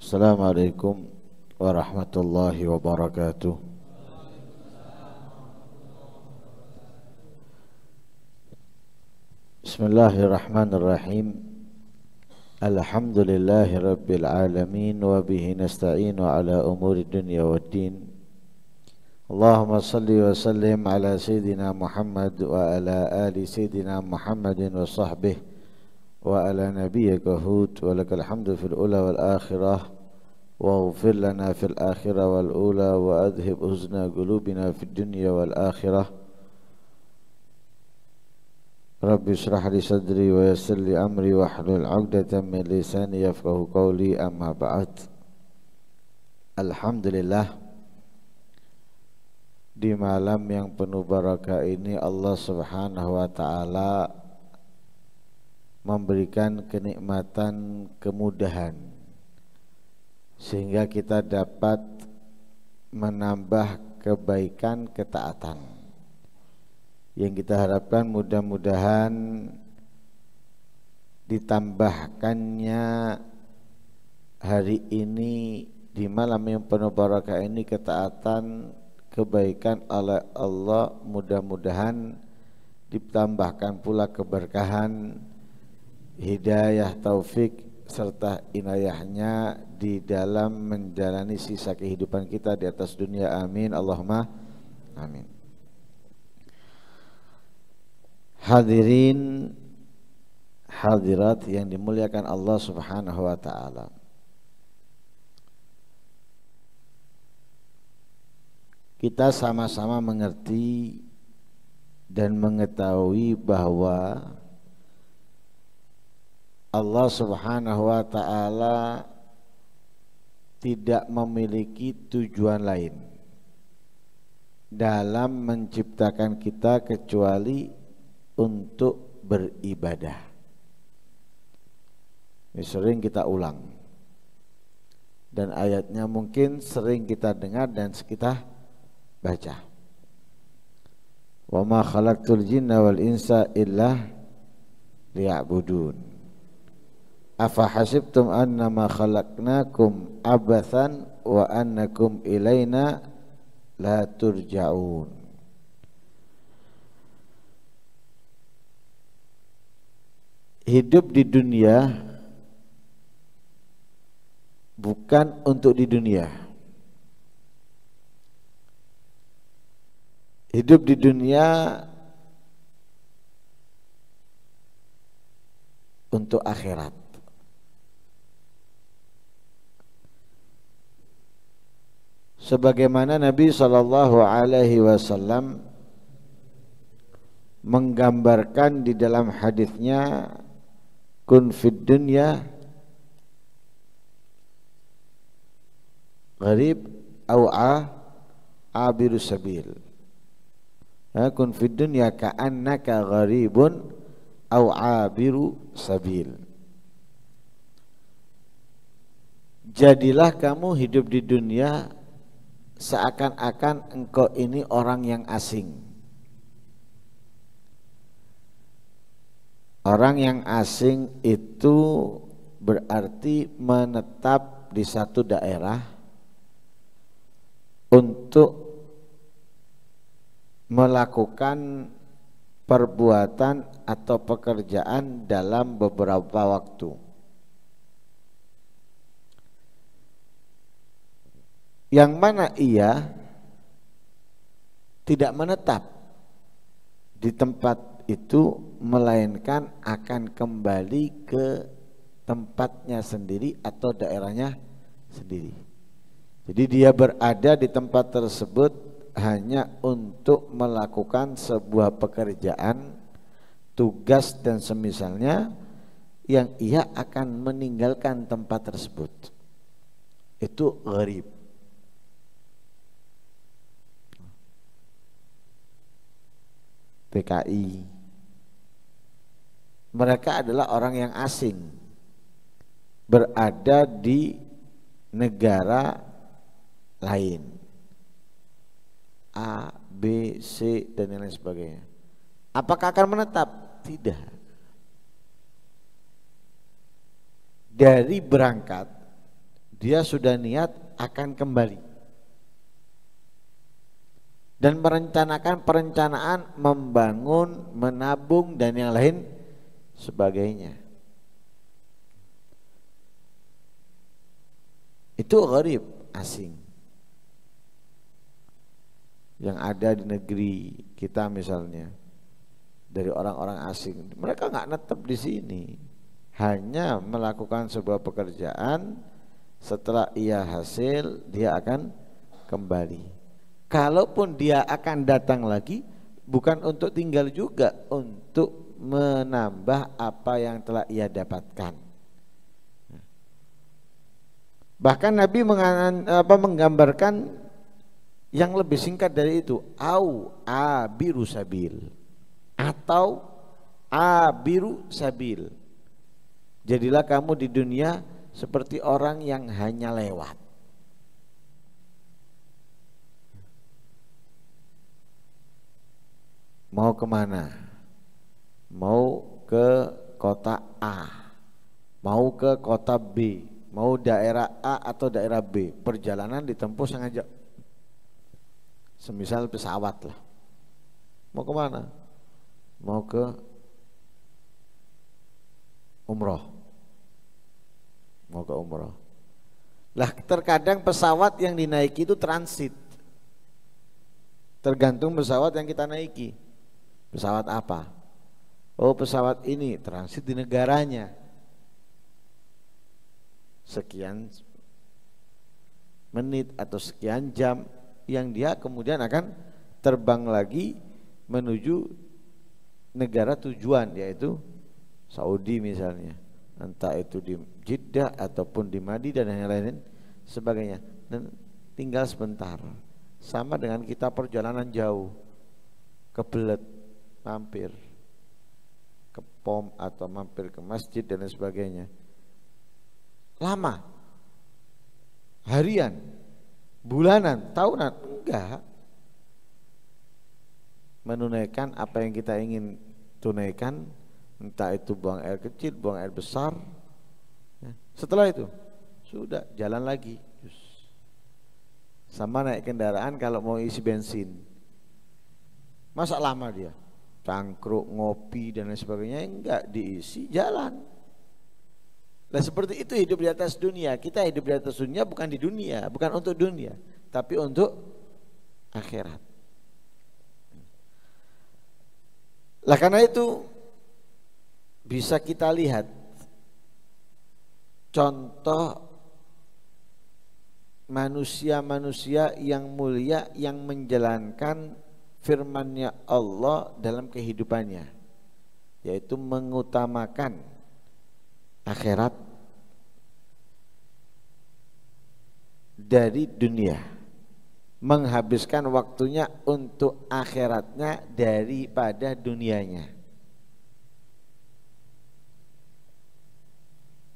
السلام عليكم ورحمة الله وبركاته بسم الله الرحمن الرحيم الحمد لله رب العالمين وبه نستعين على أمور الدنيا والدين اللهم صل وسلم على سيدنا محمد وعلى آل سيدنا محمد وصحبه وعلى نبيك هود ولك الحمد في الأولى والآخرة واغفر لنا في الآخرة والأولى وأذهب حزن قلوبنا في الدنيا والآخرة رب اشرح لي صدري ويسر لي أمري واحلل عقدة من لساني يفقه قولي أما بعد الحمد لله di malam yang penuh barakah ini Allah Subhanahu wa taala memberikan kenikmatan kemudahan sehingga kita dapat menambah kebaikan ketaatan yang kita harapkan mudah-mudahan ditambahkannya hari ini di malam yang penuh barakah ini ketaatan kebaikan oleh Allah mudah-mudahan ditambahkan pula keberkahan hidayah taufik serta inayahnya di dalam menjalani sisa kehidupan kita di atas dunia amin Allahumma amin hadirin hadirat yang dimuliakan Allah subhanahu wa ta'ala kita sama-sama mengerti dan mengetahui bahwa Allah Subhanahu wa taala tidak memiliki tujuan lain dalam menciptakan kita kecuali untuk beribadah. Ini sering kita ulang. Dan ayatnya mungkin sering kita dengar dan kita baca. Wa ma khalaqtul jinna wal insa illa liya'budun. Afa hasibtum annama khalaqnakum abathan wa annakum ilaina la turja'un. Hidup di dunia bukan untuk di dunia. Hidup di dunia untuk akhirat. sebagaimana Nabi Shallallahu Alaihi Wasallam menggambarkan di dalam hadisnya kun fid dunya gharib au a abiru sabil ha, kun fid dunya ka'annaka gharibun au abiru sabil jadilah kamu hidup di dunia seakan-akan engkau ini orang yang asing. Orang yang asing itu berarti menetap di satu daerah untuk melakukan perbuatan atau pekerjaan dalam beberapa waktu. yang mana ia tidak menetap di tempat itu melainkan akan kembali ke tempatnya sendiri atau daerahnya sendiri. Jadi dia berada di tempat tersebut hanya untuk melakukan sebuah pekerjaan, tugas dan semisalnya yang ia akan meninggalkan tempat tersebut. Itu gharib. PKI. Mereka adalah orang yang asing berada di negara lain. A, B, C dan lain sebagainya. Apakah akan menetap? Tidak. Dari berangkat dia sudah niat akan kembali dan merencanakan perencanaan membangun, menabung dan yang lain sebagainya. Itu gharib asing. Yang ada di negeri kita misalnya dari orang-orang asing. Mereka nggak netep di sini. Hanya melakukan sebuah pekerjaan setelah ia hasil dia akan kembali kalaupun dia akan datang lagi bukan untuk tinggal juga untuk menambah apa yang telah ia dapatkan bahkan Nabi apa, menggambarkan yang lebih singkat dari itu au abiru sabil atau abiru sabil jadilah kamu di dunia seperti orang yang hanya lewat Mau kemana? Mau ke kota A, mau ke kota B, mau daerah A atau daerah B. Perjalanan ditempuh sengaja, Semisal pesawat lah. Mau kemana? Mau ke umroh. Mau ke umroh. Lah terkadang pesawat yang dinaiki itu transit. Tergantung pesawat yang kita naiki. Pesawat apa? Oh pesawat ini transit di negaranya. Sekian menit atau sekian jam yang dia kemudian akan terbang lagi menuju negara tujuan yaitu Saudi misalnya entah itu di Jeddah ataupun di Madi dan lain-lain sebagainya dan tinggal sebentar sama dengan kita perjalanan jauh kebelet mampir ke pom atau mampir ke masjid dan lain sebagainya. Lama. Harian, bulanan, tahunan, enggak. Menunaikan apa yang kita ingin tunaikan, entah itu buang air kecil, buang air besar. Ya, setelah itu, sudah jalan lagi. Sama naik kendaraan kalau mau isi bensin. Masa lama dia? cangkruk ngopi dan lain sebagainya enggak diisi jalan nah seperti itu hidup di atas dunia kita hidup di atas dunia bukan di dunia bukan untuk dunia tapi untuk akhirat lah karena itu bisa kita lihat contoh manusia-manusia yang mulia yang menjalankan firmannya Allah dalam kehidupannya yaitu mengutamakan akhirat dari dunia menghabiskan waktunya untuk akhiratnya daripada dunianya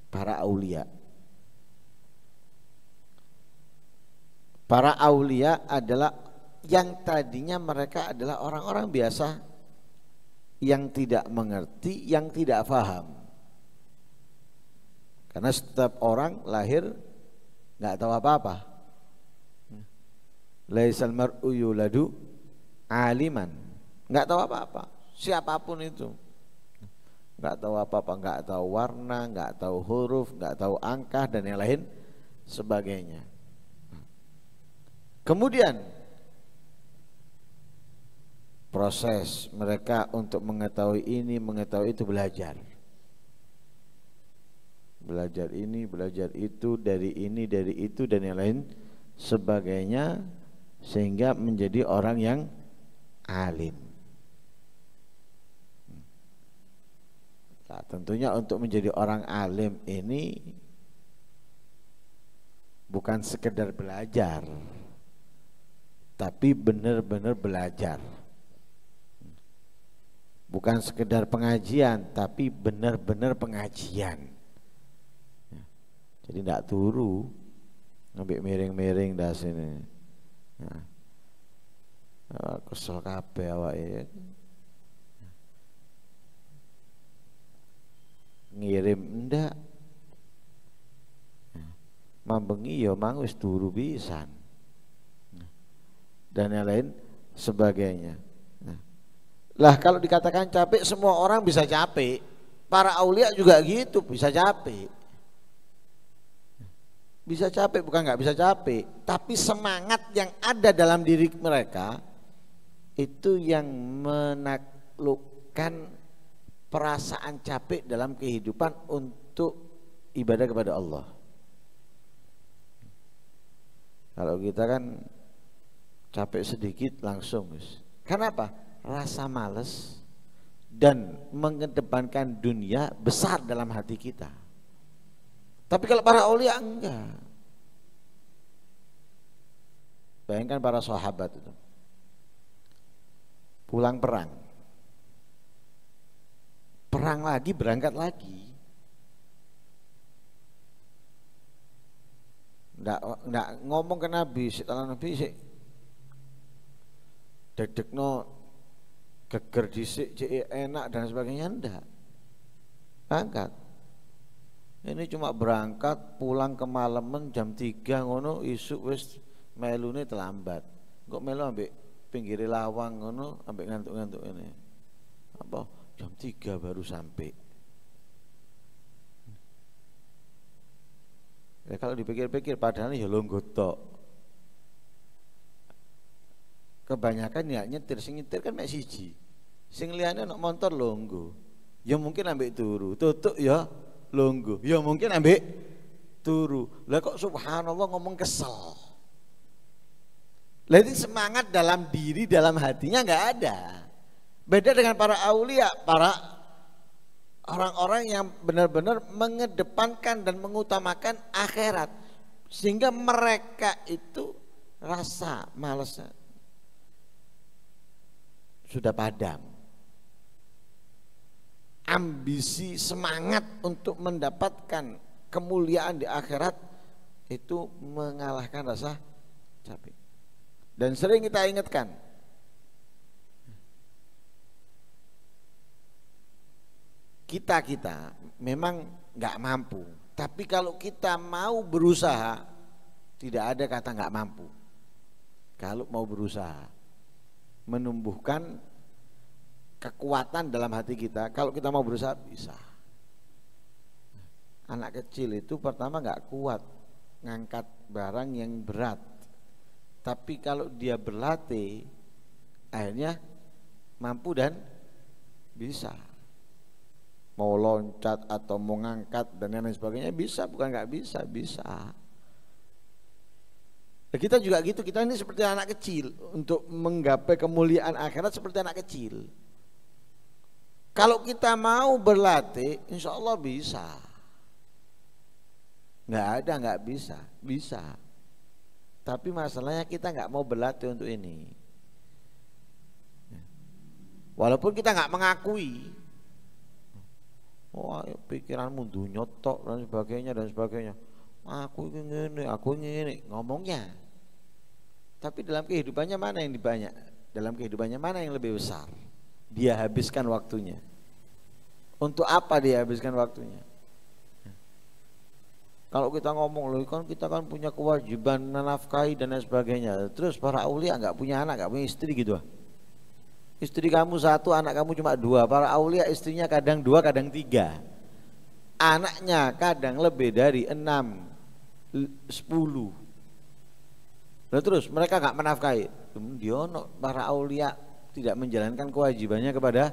para aulia para aulia adalah yang tadinya mereka adalah orang-orang biasa yang tidak mengerti, yang tidak paham. Karena setiap orang lahir nggak tahu apa-apa. Laisal mar'u yuladu aliman. Nggak tahu apa-apa. Siapapun itu. Nggak tahu apa-apa, nggak tahu warna, nggak tahu huruf, nggak tahu angka dan yang lain sebagainya. Kemudian proses mereka untuk mengetahui ini, mengetahui itu belajar. Belajar ini, belajar itu, dari ini, dari itu dan yang lain sebagainya sehingga menjadi orang yang alim. Nah, tentunya untuk menjadi orang alim ini bukan sekedar belajar tapi benar-benar belajar bukan sekedar pengajian tapi benar-benar pengajian ya. jadi tidak turu ngambil miring-miring dari sini ya. kesel kape awak ya. ngirim ndak ya. mambengi ya mang turu pisan ya. dan yang lain sebagainya lah kalau dikatakan capek semua orang bisa capek. Para aulia juga gitu bisa capek. Bisa capek bukan nggak bisa capek, tapi semangat yang ada dalam diri mereka itu yang menaklukkan perasaan capek dalam kehidupan untuk ibadah kepada Allah. Kalau kita kan capek sedikit langsung, Kenapa? rasa males dan mengedepankan dunia besar dalam hati kita. Tapi kalau para aulia enggak. Bayangkan para sahabat itu. Pulang perang. Perang lagi, berangkat lagi. Nggak, nggak ngomong ke Nabi, setelah Nabi sih. Dedekno geger disik enak dan sebagainya enggak berangkat. ini cuma berangkat pulang kemalaman jam tiga, ngono isu wis melune terlambat kok melu ambek pinggir lawang ngono ambek ngantuk-ngantuk ini apa jam tiga baru sampai ya kalau dipikir-pikir padahal ya longgotok kebanyakan ya nyetir sing nyetir kan mek siji sing liyane nak motor longgo ya mungkin ambek turu tutuk ya longgo ya mungkin ambek turu lah kok subhanallah ngomong kesel lah semangat dalam diri dalam hatinya nggak ada beda dengan para aulia para orang-orang yang benar-benar mengedepankan dan mengutamakan akhirat sehingga mereka itu rasa malesnya sudah padam. Ambisi semangat untuk mendapatkan kemuliaan di akhirat itu mengalahkan rasa capek. Dan sering kita ingatkan. Kita-kita memang nggak mampu. Tapi kalau kita mau berusaha, tidak ada kata nggak mampu. Kalau mau berusaha, menumbuhkan kekuatan dalam hati kita. Kalau kita mau berusaha bisa. Anak kecil itu pertama nggak kuat ngangkat barang yang berat. Tapi kalau dia berlatih akhirnya mampu dan bisa. Mau loncat atau mau ngangkat dan lain sebagainya bisa bukan nggak bisa, bisa. Nah, kita juga gitu, kita ini seperti anak kecil untuk menggapai kemuliaan akhirat seperti anak kecil. Kalau kita mau berlatih, insya Allah bisa. Nggak ada nggak bisa, bisa. Tapi masalahnya kita nggak mau berlatih untuk ini. Walaupun kita nggak mengakui, wah oh, pikiranmu dunyotok dan sebagainya dan sebagainya aku ini aku ini ngomongnya tapi dalam kehidupannya mana yang dibanyak dalam kehidupannya mana yang lebih besar dia habiskan waktunya untuk apa dia habiskan waktunya kalau kita ngomong loh kan kita kan punya kewajiban menafkahi dan lain sebagainya terus para aulia nggak punya anak nggak punya istri gitu ah. istri kamu satu anak kamu cuma dua para aulia istrinya kadang dua kadang tiga anaknya kadang lebih dari enam sepuluh Lalu terus mereka nggak menafkahi. Kemudian para aulia tidak menjalankan kewajibannya kepada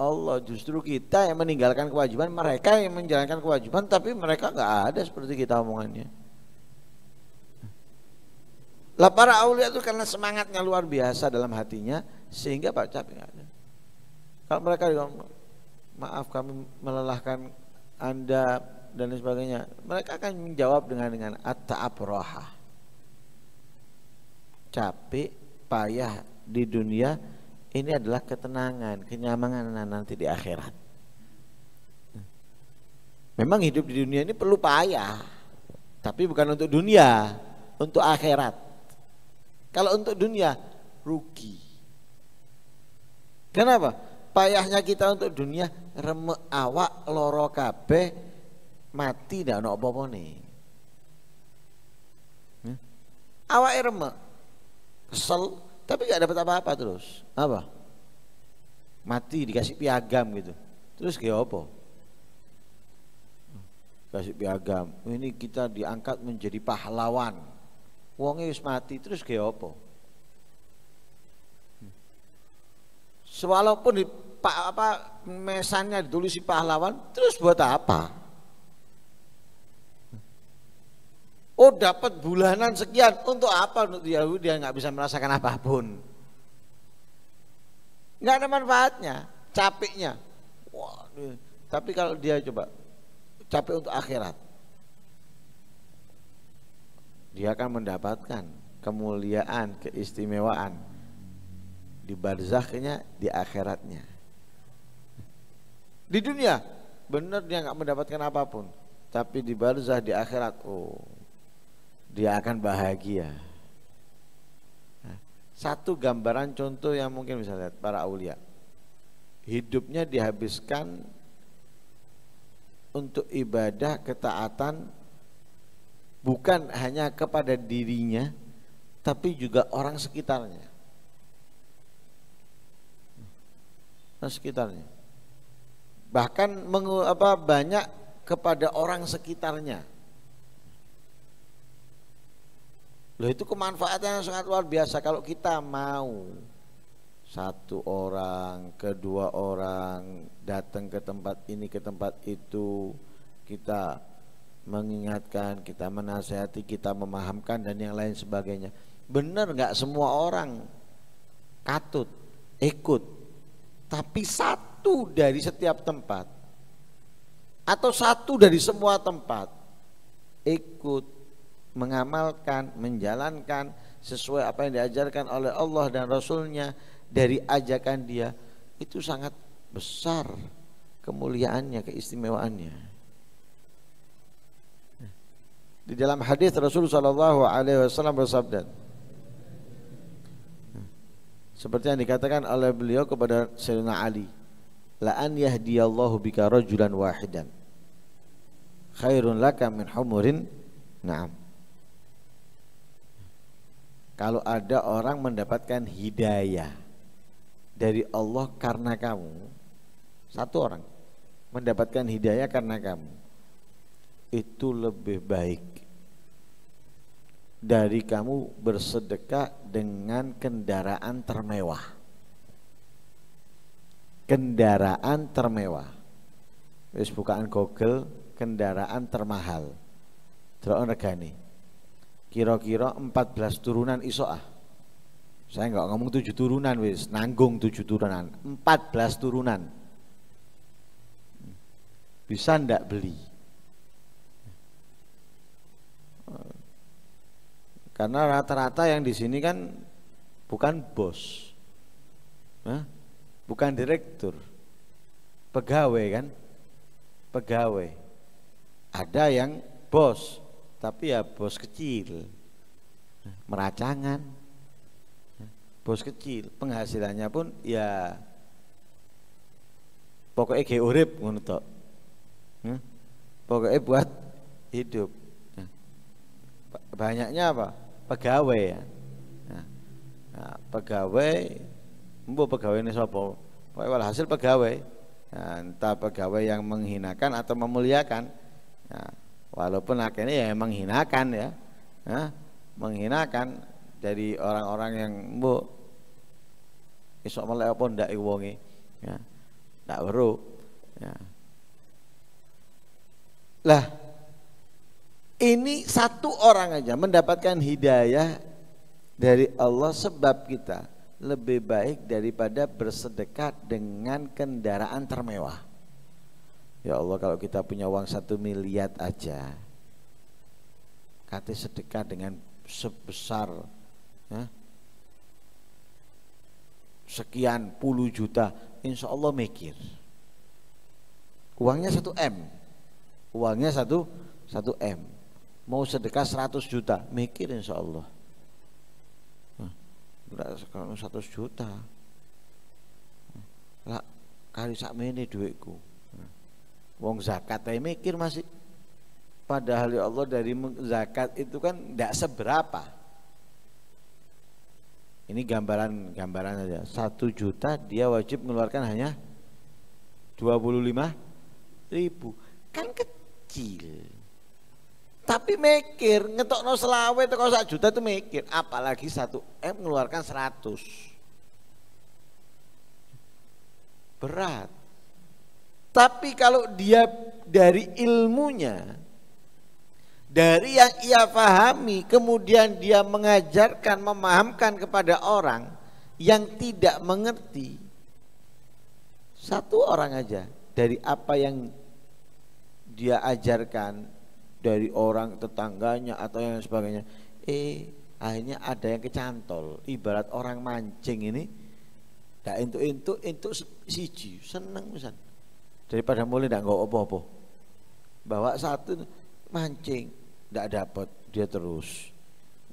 Allah. Justru kita yang meninggalkan kewajiban, mereka yang menjalankan kewajiban, tapi mereka nggak ada seperti kita omongannya. Lah para aulia itu karena semangatnya luar biasa dalam hatinya, sehingga Pak Cap nggak ada. Kalau mereka maaf kami melelahkan Anda dan lain sebagainya. Mereka akan menjawab dengan dengan atta roha. Capek, payah di dunia ini adalah ketenangan, kenyamanan nanti di akhirat. Memang hidup di dunia ini perlu payah, tapi bukan untuk dunia, untuk akhirat. Kalau untuk dunia rugi. Kenapa? Payahnya kita untuk dunia remek awak loro kabeh mati dah no apa apa nih hmm? Awak irma, Kesel tapi gak dapat apa-apa terus. Apa? Mati dikasih piagam gitu. Terus kayak apa? Kasih piagam. Ini kita diangkat menjadi pahlawan. wongnya wis mati terus kayak apa? Walaupun di, apa mesannya ditulis pahlawan, terus buat apa? Oh dapat bulanan sekian untuk apa untuk Yahudi yang nggak bisa merasakan apapun? Nggak ada manfaatnya, capeknya. Wah, tapi kalau dia coba capek untuk akhirat, dia akan mendapatkan kemuliaan, keistimewaan di barzakhnya, di akhiratnya. Di dunia benar dia nggak mendapatkan apapun, tapi di barzah di akhirat, oh dia akan bahagia. Satu gambaran contoh yang mungkin bisa lihat para aulia. Hidupnya dihabiskan untuk ibadah ketaatan bukan hanya kepada dirinya tapi juga orang sekitarnya. orang sekitarnya. Bahkan mengu, apa banyak kepada orang sekitarnya Loh itu kemanfaatan yang sangat luar biasa kalau kita mau satu orang, kedua orang datang ke tempat ini, ke tempat itu, kita mengingatkan, kita menasehati, kita memahamkan dan yang lain sebagainya. Benar nggak semua orang katut, ikut, tapi satu dari setiap tempat atau satu dari semua tempat ikut mengamalkan, menjalankan sesuai apa yang diajarkan oleh Allah dan Rasulnya dari ajakan dia itu sangat besar kemuliaannya, keistimewaannya. Di dalam hadis Rasul Shallallahu Alaihi Wasallam bersabda, seperti yang dikatakan oleh beliau kepada Sayyidina Ali, la an yahdiyallahu bika rajulan wahidan khairun laka min humurin na'am kalau ada orang mendapatkan hidayah dari Allah karena kamu, satu orang mendapatkan hidayah karena kamu, itu lebih baik dari kamu bersedekah dengan kendaraan termewah. Kendaraan termewah. Wis bukaan Google, kendaraan termahal. Delok regane kira-kira 14 turunan iso ah saya nggak ngomong tujuh turunan wis nanggung tujuh turunan 14 turunan bisa ndak beli karena rata-rata yang di sini kan bukan bos Nah, bukan direktur pegawai kan pegawai ada yang bos tapi ya bos kecil meracangan bos kecil penghasilannya pun ya pokoknya ge urip ngono hmm? pokoknya buat hidup banyaknya apa pegawai ya nah, pegawai mbok pegawai ini sopo pokoknya hasil pegawai ya, entah pegawai yang menghinakan atau memuliakan nah, walaupun akhirnya ya menghinakan ya ya menghinakan dari orang-orang yang bu isok melek apa ndak iwongi ya ndak weru ya lah ini satu orang aja mendapatkan hidayah dari Allah sebab kita lebih baik daripada bersedekat dengan kendaraan termewah. Ya Allah kalau kita punya uang satu miliar aja Kata sedekah dengan sebesar ya, Sekian puluh juta Insya Allah mikir Uangnya satu M Uangnya satu satu M Mau sedekah seratus juta Mikir insya Allah Kalau 100 juta lah kali sak mene duitku. Wong zakat aja mikir masih. Padahal ya Allah dari zakat itu kan tidak seberapa. Ini gambaran-gambaran saja Satu juta dia wajib mengeluarkan hanya 25 ribu. Kan kecil. Tapi mikir, ngetok no selawet itu kalau satu juta itu mikir. Apalagi satu M mengeluarkan 100. Berat. Tapi kalau dia dari ilmunya, dari yang ia pahami, kemudian dia mengajarkan, memahamkan kepada orang yang tidak mengerti, satu orang aja dari apa yang dia ajarkan dari orang tetangganya atau yang sebagainya, eh akhirnya ada yang kecantol, ibarat orang mancing ini, dah itu itu itu siji seneng misalnya Daripada mulai tidak nggak apa-apa. Bawa satu mancing, tidak dapat dia terus.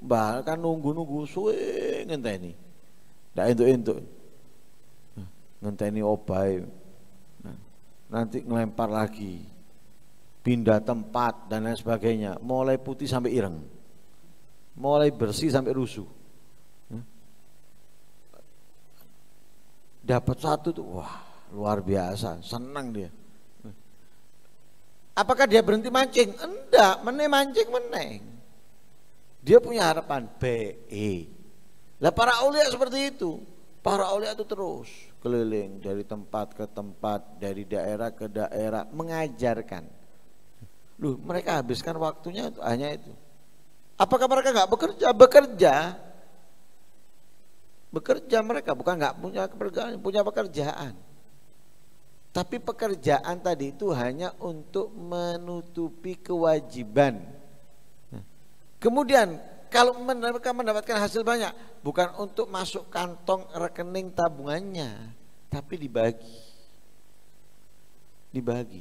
Bahkan nunggu-nunggu suwe ngenteni. Tidak entuk-entuk. Ngenteni obai. Nah, nanti ngelempar lagi. Pindah tempat dan lain sebagainya. Mulai putih sampai ireng. Mulai bersih sampai rusuh. dapat satu tuh wah Luar biasa, senang dia. Apakah dia berhenti mancing? Enggak, meneng mancing meneng. Dia punya harapan BE. Lah para aulia seperti itu. Para aulia itu terus keliling dari tempat ke tempat, dari daerah ke daerah mengajarkan. Loh, mereka habiskan waktunya itu, hanya itu. Apakah mereka nggak bekerja? Bekerja. Bekerja mereka bukan nggak punya pekerjaan, punya pekerjaan. Tapi pekerjaan tadi itu hanya untuk menutupi kewajiban. Kemudian kalau mereka mendapatkan hasil banyak, bukan untuk masuk kantong rekening tabungannya, tapi dibagi. Dibagi.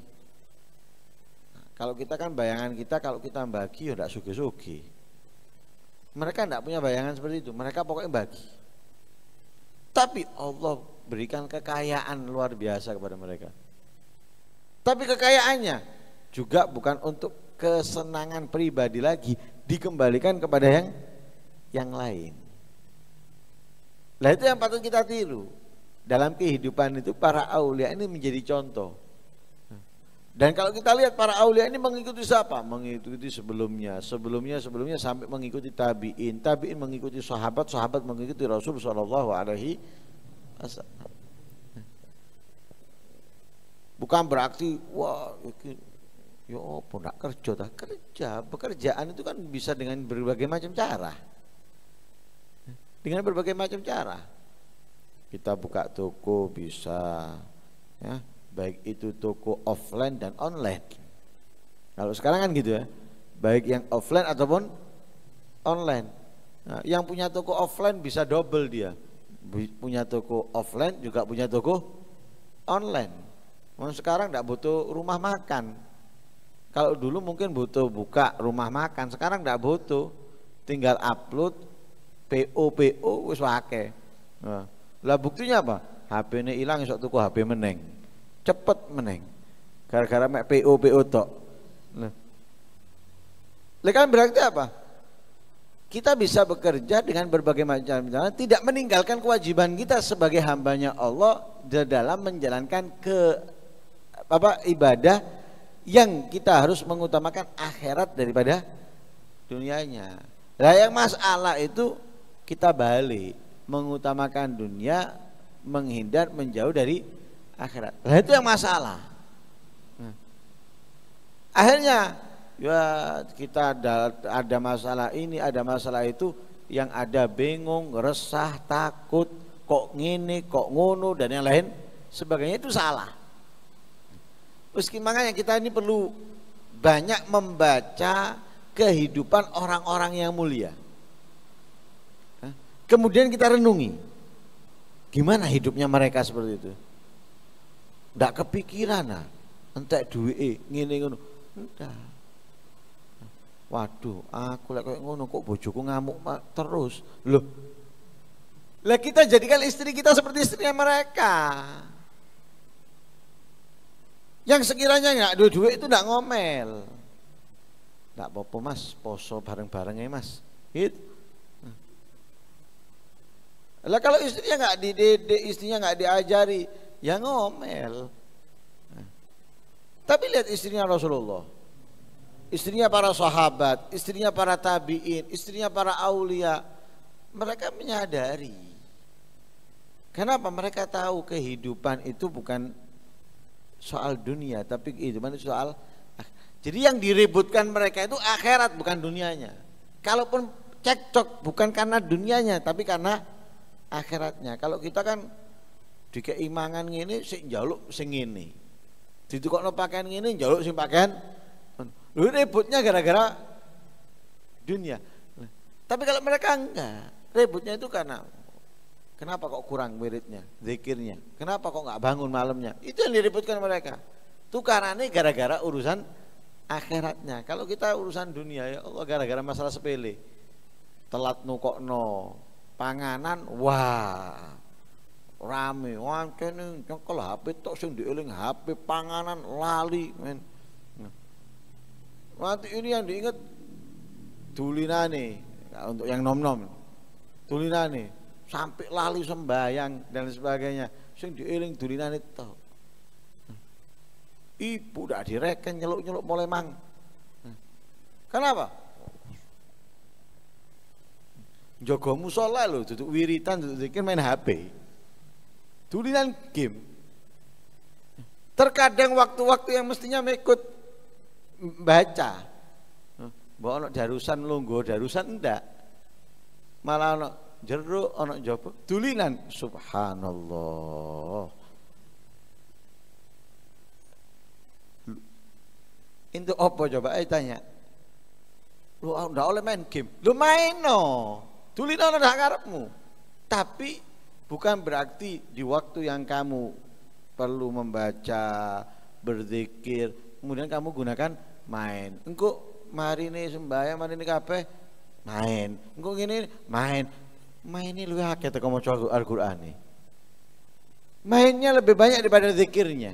Nah, kalau kita kan bayangan kita kalau kita bagi ya tidak suki-suki. Mereka tidak punya bayangan seperti itu. Mereka pokoknya bagi. Tapi Allah berikan kekayaan luar biasa kepada mereka. Tapi kekayaannya juga bukan untuk kesenangan pribadi lagi, dikembalikan kepada yang yang lain. Nah itu yang patut kita tiru. Dalam kehidupan itu para aulia ini menjadi contoh. Dan kalau kita lihat para aulia ini mengikuti siapa? Mengikuti sebelumnya, sebelumnya, sebelumnya sampai mengikuti tabiin, tabiin mengikuti sahabat, sahabat mengikuti Rasul Shallallahu Alaihi Bukan berarti wah yo yo ya nak kerja tak kerja. Pekerjaan itu kan bisa dengan berbagai macam cara. Dengan berbagai macam cara. Kita buka toko bisa ya, baik itu toko offline dan online. Kalau sekarang kan gitu ya. Baik yang offline ataupun online. Nah, yang punya toko offline bisa double dia punya toko offline juga punya toko online. Sekarang tidak butuh rumah makan. Kalau dulu mungkin butuh buka rumah makan, sekarang tidak butuh. Tinggal upload PO PO wis wake. Nah, lah buktinya apa? HP ini hilang esok tuku HP meneng. Cepet meneng. Gara-gara mek PO PO tok. Nah. Lekan berarti apa? kita bisa bekerja dengan berbagai macam cara, tidak meninggalkan kewajiban kita sebagai hambanya Allah dalam menjalankan ke apa ibadah yang kita harus mengutamakan akhirat daripada dunianya. Nah, yang masalah itu kita balik mengutamakan dunia, menghindar menjauh dari akhirat. Nah, itu yang masalah. Nah. Akhirnya ya kita ada, ada masalah ini, ada masalah itu, yang ada bingung, resah, takut, kok ngini, kok ngono dan yang lain sebagainya itu salah. Meski makanya kita ini perlu banyak membaca kehidupan orang-orang yang mulia. Kemudian kita renungi gimana hidupnya mereka seperti itu. Tidak kepikiran ah, entek duit, ngini ngono. Entah. Waduh, aku lek ngono kok bojoku ngamuk terus. Loh. Lah kita jadikan istri kita seperti istrinya mereka. Yang sekiranya nggak ada duit itu nggak ngomel. Nggak popo mas, poso bareng-bareng ya mas. Hit. Gitu. Lah kalau istrinya nggak dididik istrinya nggak diajari, ya ngomel. Nah. Tapi lihat istrinya Rasulullah istrinya para sahabat, istrinya para tabiin, istrinya para aulia. Mereka menyadari. Kenapa? Mereka tahu kehidupan itu bukan soal dunia, tapi kehidupan itu soal ah. jadi yang diributkan mereka itu akhirat bukan dunianya. Kalaupun cekcok bukan karena dunianya tapi karena akhiratnya. Kalau kita kan di keimangan ini sing jaluk sing ini. Ditukokno pakaian ini jaluk sing pakaian Lu ributnya gara-gara dunia. Tapi kalau mereka enggak, ributnya itu karena kenapa kok kurang wiridnya, zikirnya, kenapa kok nggak bangun malamnya. Itu yang diributkan mereka. Tukarannya gara-gara urusan akhiratnya. Kalau kita urusan dunia ya Allah gara-gara masalah sepele. Telat nukokno, panganan wah rame wah kene cengkel HP tok sing dieling HP panganan lali men. Mati ini yang diingat dulinane untuk yang nom-nom. Dulinane sampai lali sembahyang dan sebagainya. Sing dieling dulinane tau, Ibu udah direken nyeluk-nyeluk mulai mang. Kenapa? Jogo musola lo, duduk wiritan, duduk zikir main HP. Dulinan game. Terkadang waktu-waktu yang mestinya mengikut baca. Mbok ana darusan longgo, darusan ndak. Malah ana jeruk, ana jopo dulinan. Subhanallah. Itu apa coba ayo tanya. Lu ah, ndak oleh main game. Lu main no. tulinan ana ndak karepmu. Tapi bukan berarti di waktu yang kamu perlu membaca, berzikir, kemudian kamu gunakan main. Engko ini sembahyang ini kape, main. Engko gini main. main ini lebih hak ya teko maca Alquran nih Mainnya lebih banyak daripada zikirnya.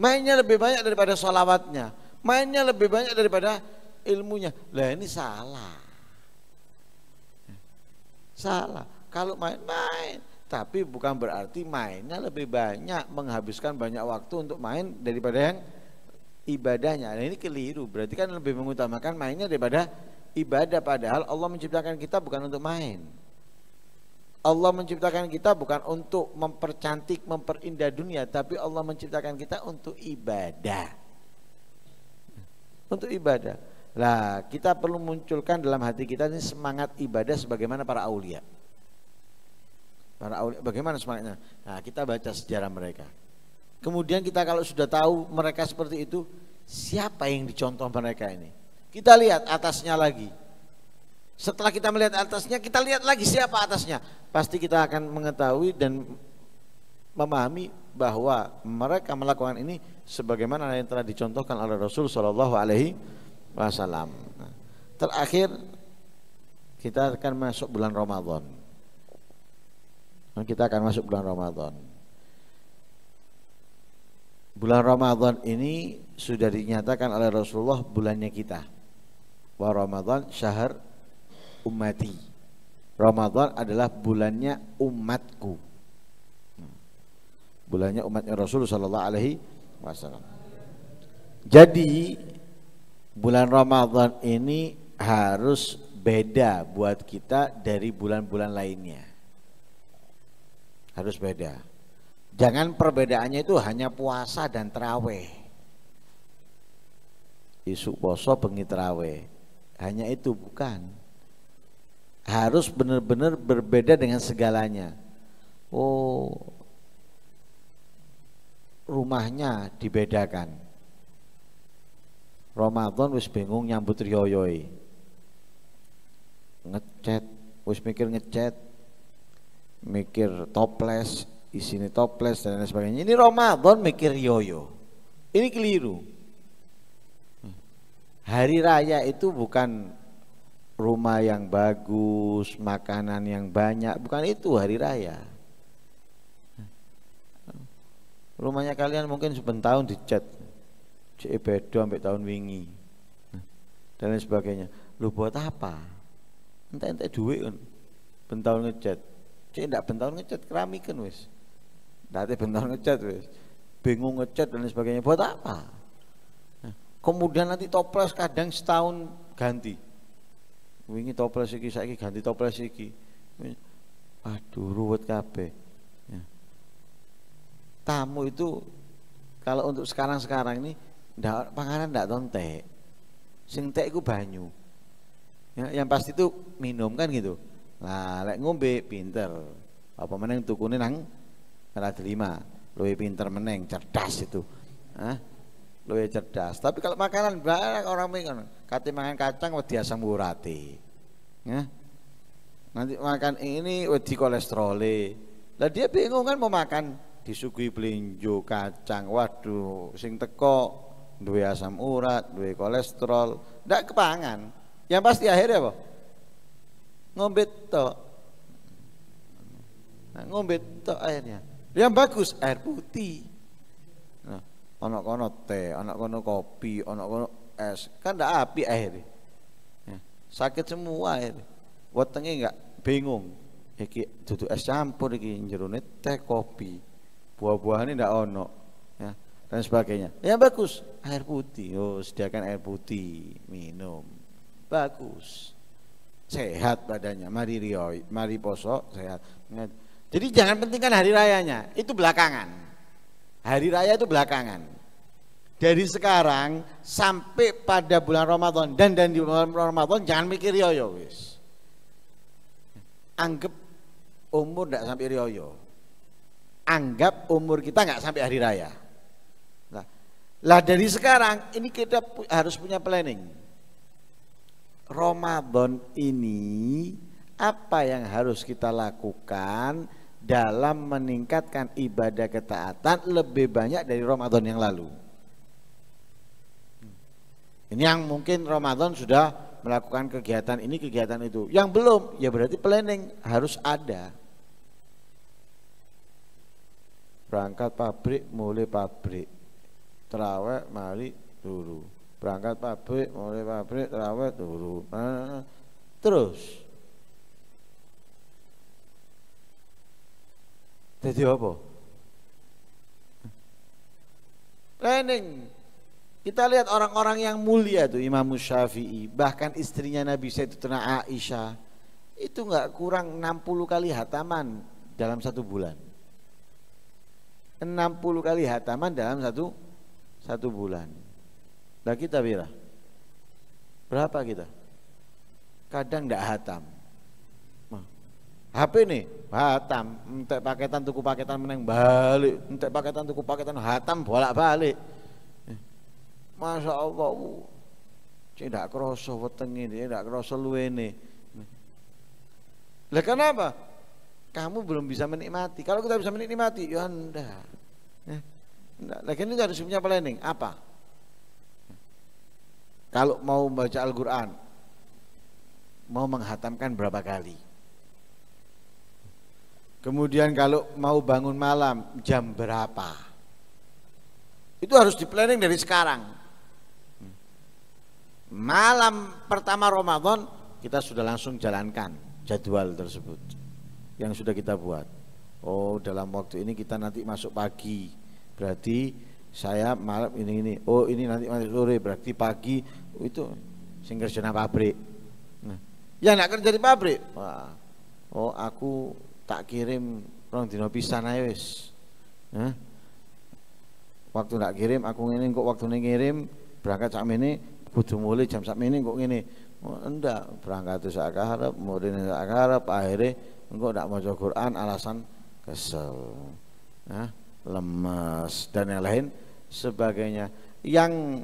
Mainnya lebih banyak daripada solawatnya. Mainnya lebih banyak daripada ilmunya. Lah ini salah. Salah. Kalau main-main, tapi bukan berarti mainnya lebih banyak menghabiskan banyak waktu untuk main daripada yang ibadahnya. Nah, ini keliru. Berarti kan lebih mengutamakan mainnya daripada ibadah padahal Allah menciptakan kita bukan untuk main. Allah menciptakan kita bukan untuk mempercantik, memperindah dunia, tapi Allah menciptakan kita untuk ibadah. Untuk ibadah. Lah, kita perlu munculkan dalam hati kita ini semangat ibadah sebagaimana para aulia. Para aulia bagaimana semangatnya? Nah, kita baca sejarah mereka. Kemudian kita kalau sudah tahu mereka seperti itu, siapa yang dicontoh mereka ini? Kita lihat atasnya lagi. Setelah kita melihat atasnya, kita lihat lagi siapa atasnya. Pasti kita akan mengetahui dan memahami bahwa mereka melakukan ini sebagaimana yang telah dicontohkan oleh Rasul Shallallahu Alaihi Wasallam. Terakhir kita akan masuk bulan Ramadan. Kita akan masuk bulan Ramadan bulan Ramadan ini sudah dinyatakan oleh Rasulullah bulannya kita. Wa Ramadan syahr ummati. Ramadan adalah bulannya umatku. Hmm. Bulannya umatnya Rasulullah sallallahu alaihi wasallam. Jadi bulan Ramadan ini harus beda buat kita dari bulan-bulan lainnya. Harus beda. Jangan perbedaannya itu hanya puasa dan terawih. Isu poso bengi terawih. Hanya itu bukan. Harus benar-benar berbeda dengan segalanya. Oh, rumahnya dibedakan. Ramadan wis bingung nyambut rioyoi. Ngecet, wis mikir ngecet, mikir toples, di sini toples dan lain sebagainya. Ini Ramadan mikir yoyo. Ini keliru. Hari raya itu bukan rumah yang bagus, makanan yang banyak, bukan itu hari raya. Rumahnya kalian mungkin sebentar dicat. Cek bedo sampai tahun wingi. Dan lain sebagainya. Lu buat apa? Entah-entah duit kan. Bentahun ngecat. Cek enggak bentahun ngecat keramikan wis. Nanti bentar ngecat wis. Bingung ngecat dan sebagainya buat apa? Nah, kemudian nanti toples kadang setahun ganti. Wingi toples iki saiki ganti toples iki. Aduh ruwet kabeh. Ya. Tamu itu kalau untuk sekarang-sekarang ini ndak panganan ndak tontek. Sing tek iku banyu. Ya, yang pasti itu minum kan gitu. Lah lek ngombe pinter. Apa meneng tukune nang karena delima, luwe pinter meneng, cerdas itu. Hah? Luwe cerdas. Tapi kalau makanan banyak orang mikir, kate makan kacang wedi asam urate. Ya. Nanti makan ini wedi kolesterol. Lah dia bingung kan mau makan disuguhi belinjo kacang. Waduh, sing teko duwe asam urat, duwe kolesterol, ndak kepangan. Yang pasti akhirnya apa? Ngombe tok. Nah, ngombe tok akhirnya. Yang bagus air putih. Nah, anak kono teh, anak kono kopi, anak kono es. Kan tidak api air. Ya. Sakit semua air. Wetenge enggak bingung. Iki duduk es campur iki jerone teh kopi. Buah-buahan ndak ono. Ya, dan sebagainya. Yang bagus air putih. Oh, sediakan air putih minum. Bagus. Sehat badannya. Mari rioi, mari poso sehat. Jadi jangan pentingkan hari rayanya, itu belakangan. Hari raya itu belakangan. Dari sekarang sampai pada bulan Ramadan dan dan di bulan Ramadan jangan mikir yoyo wis. Anggap umur tidak sampai rioyo. Anggap umur kita nggak sampai hari raya. Nah, lah dari sekarang ini kita harus punya planning. Ramadan ini apa yang harus kita lakukan dalam meningkatkan ibadah ketaatan lebih banyak dari Ramadan yang lalu. Ini yang mungkin Ramadan sudah melakukan kegiatan ini, kegiatan itu. Yang belum, ya berarti planning harus ada. Berangkat pabrik, mulai pabrik. Terawet, mari, dulu. Berangkat pabrik, mulai pabrik, terawet, dulu. Ah, terus Jadi apa? Planning. Kita lihat orang-orang yang mulia tuh Imam Syafi'i, bahkan istrinya Nabi Sayyidatuna Aisyah itu nggak kurang 60 kali hataman dalam satu bulan. 60 kali hataman dalam satu satu bulan. Nah kita Bira, berapa kita? Kadang nggak hatam, HP nih hatam entek paketan tuku paketan meneng balik entek paketan tuku paketan hatam bolak balik eh, Masya Allah tidak uh. kerasa ini, tidak kerasa ini. lah kenapa kamu belum bisa menikmati kalau kita bisa menikmati ya anda Lagi ini harus punya planning apa? Kalau mau baca Al-Quran, mau menghatamkan berapa kali? Kemudian kalau mau bangun malam jam berapa? Itu harus di planning dari sekarang. Malam pertama Ramadan kita sudah langsung jalankan jadwal tersebut yang sudah kita buat. Oh, dalam waktu ini kita nanti masuk pagi. Berarti saya malam ini ini. Oh, ini nanti masuk sore berarti pagi oh, itu sing kerja pabrik. Nah, yang nak kerja di pabrik. Wah. Oh, aku tak kirim rong dino pisan ae wis. Nah, Waktu tak kirim aku ngene kok waktu waktune ngirim berangkat sak ini, kudu mulai jam sak ini kok ngene. Oh, ndak berangkat sak karep, murine sak harap akhire engko ndak maca Quran alasan kesel. Hah? lemas dan yang lain sebagainya. Yang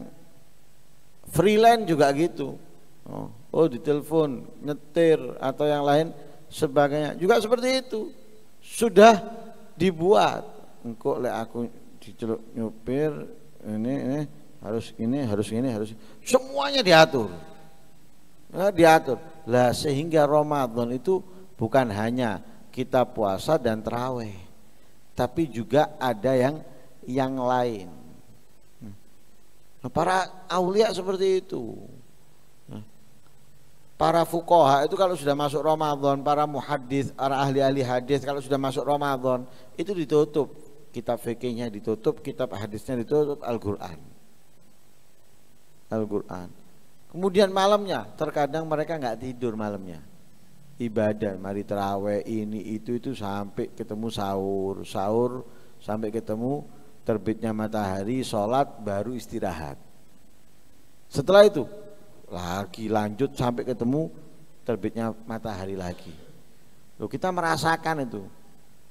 freelance juga gitu. Oh, oh telepon, nyetir atau yang lain sebagainya juga seperti itu sudah dibuat engkau oleh aku diceluk nyupir ini ini harus ini harus ini harus ini. semuanya diatur nah, diatur lah sehingga Ramadan itu bukan hanya kita puasa dan terawih tapi juga ada yang yang lain nah, para aulia seperti itu para fukoha itu kalau sudah masuk Ramadan, para muhadis, para ahli-ahli hadis kalau sudah masuk Ramadan itu ditutup. Kitab fikihnya ditutup, kitab hadisnya ditutup, Al-Qur'an. Al-Qur'an. Kemudian malamnya, terkadang mereka nggak tidur malamnya. Ibadah, mari terawih ini itu itu sampai ketemu sahur, sahur sampai ketemu terbitnya matahari, sholat baru istirahat. Setelah itu lagi lanjut sampai ketemu terbitnya matahari lagi. Loh, kita merasakan itu.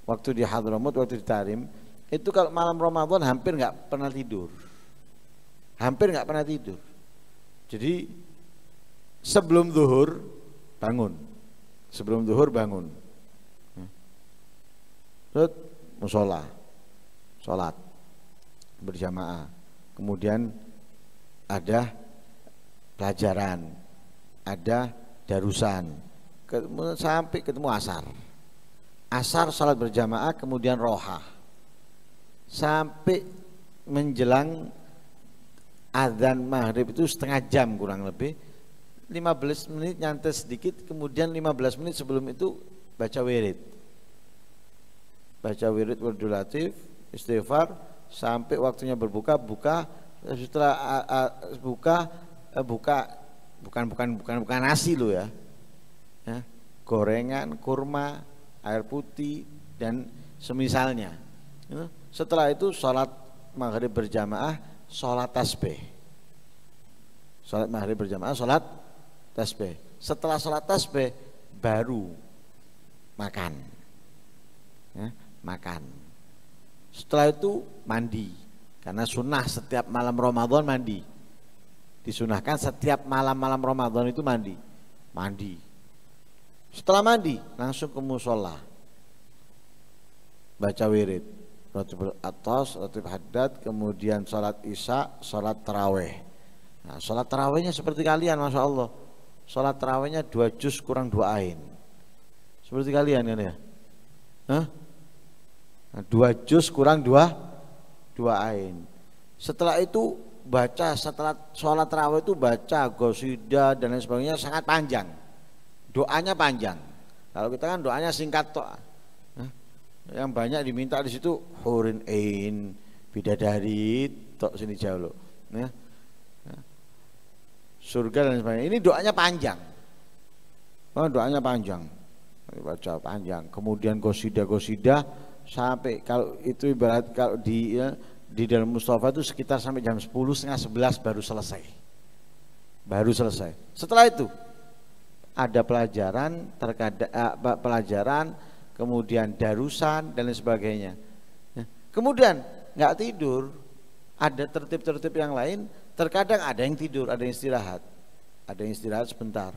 Waktu di Hadramut, waktu di Tarim, itu kalau malam Ramadan hampir nggak pernah tidur. Hampir nggak pernah tidur. Jadi sebelum zuhur bangun. Sebelum zuhur bangun. Hmm. Terus musola, sholat berjamaah. Kemudian ada pelajaran, ada darusan, ketemu, sampai ketemu asar. Asar salat berjamaah kemudian roha sampai menjelang azan maghrib itu setengah jam kurang lebih 15 menit nyantai sedikit kemudian 15 menit sebelum itu baca wirid baca wirid wadulatif, istighfar sampai waktunya berbuka buka setelah buka eh, buka bukan bukan bukan bukan nasi lo ya. ya gorengan kurma air putih dan semisalnya ya, setelah itu sholat maghrib berjamaah sholat tasbih sholat maghrib berjamaah sholat tasbih setelah sholat tasbih baru makan ya, makan setelah itu mandi karena sunnah setiap malam Ramadan mandi disunahkan setiap malam-malam Ramadan itu mandi. Mandi. Setelah mandi langsung ke musola. Baca wirid. roti atas, roti haddad, kemudian sholat isya, sholat teraweh. Nah, sholat terawehnya seperti kalian, masya Allah. Sholat terawehnya dua juz kurang dua ain. Seperti kalian kan ya? Hah? Nah, dua juz kurang dua dua ain. Setelah itu baca setelah sholat terawih itu baca gosida dan lain sebagainya sangat panjang doanya panjang kalau kita kan doanya singkat toh yang banyak diminta di situ hurin ain bidadari tok sini jauh loh ya. surga dan lain sebagainya ini doanya panjang oh, doanya panjang baca panjang kemudian gosida gosida sampai kalau itu ibarat kalau di ya, di dalam Mustafa itu sekitar sampai jam 10 setengah 11 baru selesai baru selesai setelah itu ada pelajaran terkadang eh, pelajaran kemudian darusan dan lain sebagainya nah, kemudian nggak tidur ada tertib-tertib yang lain terkadang ada yang tidur ada yang istirahat ada yang istirahat sebentar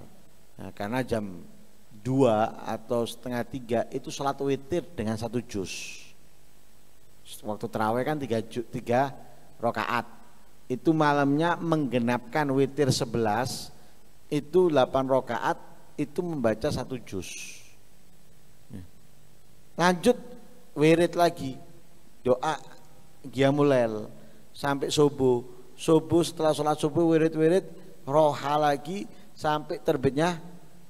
nah, karena jam 2 atau setengah tiga itu salat witir dengan satu jus waktu terawih kan tiga, tiga rokaat itu malamnya menggenapkan witir sebelas itu delapan rokaat itu membaca satu juz ya. lanjut wirid lagi doa giamulail sampai subuh subuh setelah sholat subuh wirid-wirid roha lagi sampai terbitnya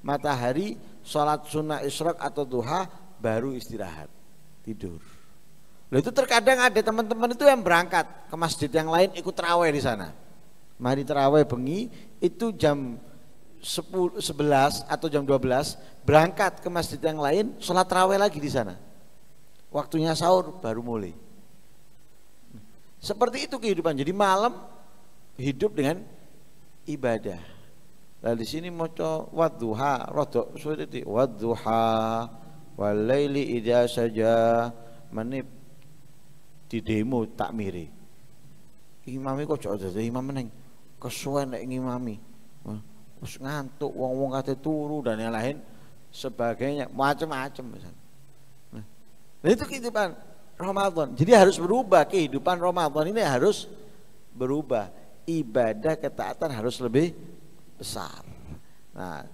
matahari sholat sunnah isyrok atau duha baru istirahat tidur Lalu itu terkadang ada teman-teman itu yang berangkat ke masjid yang lain ikut terawih di sana. Mari terawih bengi itu jam 10, 11 atau jam 12 berangkat ke masjid yang lain sholat terawih lagi di sana. Waktunya sahur baru mulai. Seperti itu kehidupan. Jadi malam hidup dengan ibadah. Lalu di sini maca wadduha, rodok sulit wadduha walaili idza saja menip di demo tak takmire. imami kok aja dadi imam meneng. Kesuwen nek ngimami. Terus ngantuk wong-wong kate turu dan yang lain sebagainya macam-macam nah, nah, itu kehidupan Ramadan. Jadi harus berubah kehidupan Ramadan ini harus berubah. Ibadah ketaatan harus lebih besar. Nah,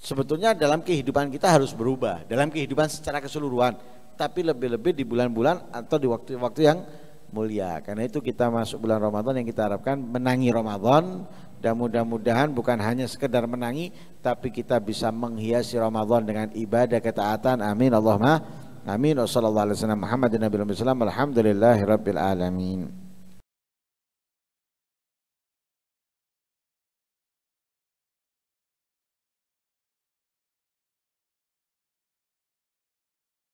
sebetulnya dalam kehidupan kita harus berubah dalam kehidupan secara keseluruhan tapi lebih-lebih di bulan-bulan atau di waktu-waktu yang mulia. Karena itu kita masuk bulan Ramadan yang kita harapkan menangi Ramadan dan mudah-mudahan bukan hanya sekedar menangi tapi kita bisa menghiasi Ramadan dengan ibadah ketaatan. Amin Allahumma amin. Wassallallahu alaihi wasallam Muhammadin nabiyil Alhamdulillahirabbil alamin.